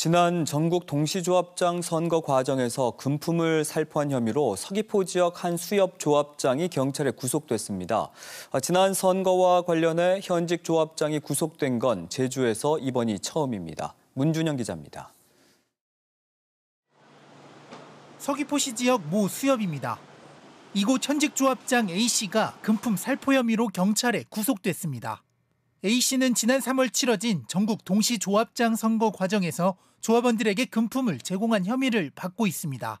지난 전국 동시조합장 선거 과정에서 금품을 살포한 혐의로 서귀포 지역 한 수협 조합장이 경찰에 구속됐습니다. 지난 선거와 관련해 현직 조합장이 구속된 건 제주에서 이번이 처음입니다. 문준영 기자입니다. 서귀포시 지역 모 수협입니다. 이곳 현직 조합장 A씨가 금품 살포 혐의로 경찰에 구속됐습니다. A씨는 지난 3월 치러진 전국 동시조합장 선거 과정에서 조합원들에게 금품을 제공한 혐의를 받고 있습니다.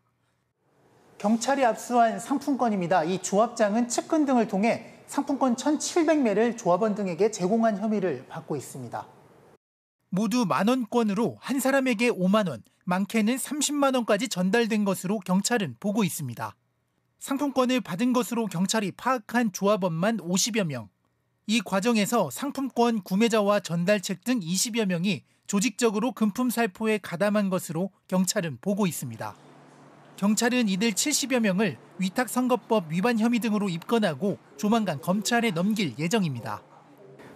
경찰이 압수한 상품권입니다. 이 조합장은 측근 등을 통해 상품권 1,700매를 조합원 등에게 제공한 혐의를 받고 있습니다. 모두 만 원권으로 한 사람에게 5만 원, 많게는 30만 원까지 전달된 것으로 경찰은 보고 있습니다. 상품권을 받은 것으로 경찰이 파악한 조합원만 50여 명, 이 과정에서 상품권 구매자와 전달책 등 20여 명이 조직적으로 금품 살포에 가담한 것으로 경찰은 보고 있습니다. 경찰은 이들 70여 명을 위탁선거법 위반 혐의 등으로 입건하고 조만간 검찰에 넘길 예정입니다.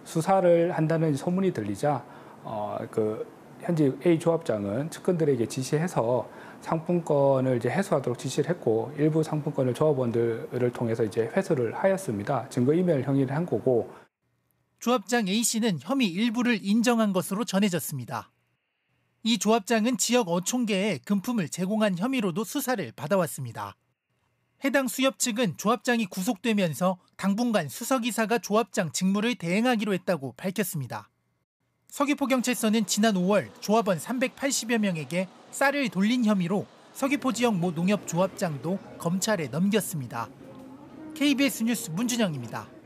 수사를 한다는 소문이 들리자 어, 그 현지 A 조합장은 측근들에게 지시해서 상품권을 이제 회수하도록 지시를 했고 일부 상품권을 조합원들을 통해서 이제 회수를 하였습니다. 증거인멸 행위를 한 거고 조합장 A씨는 혐의 일부를 인정한 것으로 전해졌습니다. 이 조합장은 지역 어촌계에 금품을 제공한 혐의로도 수사를 받아왔습니다. 해당 수협 측은 조합장이 구속되면서 당분간 수석이사가 조합장 직무를 대행하기로 했다고 밝혔습니다. 서귀포경찰서는 지난 5월 조합원 380여 명에게 쌀을 돌린 혐의로 서귀포 지역 모 농협 조합장도 검찰에 넘겼습니다. KBS 뉴스 문준영입니다.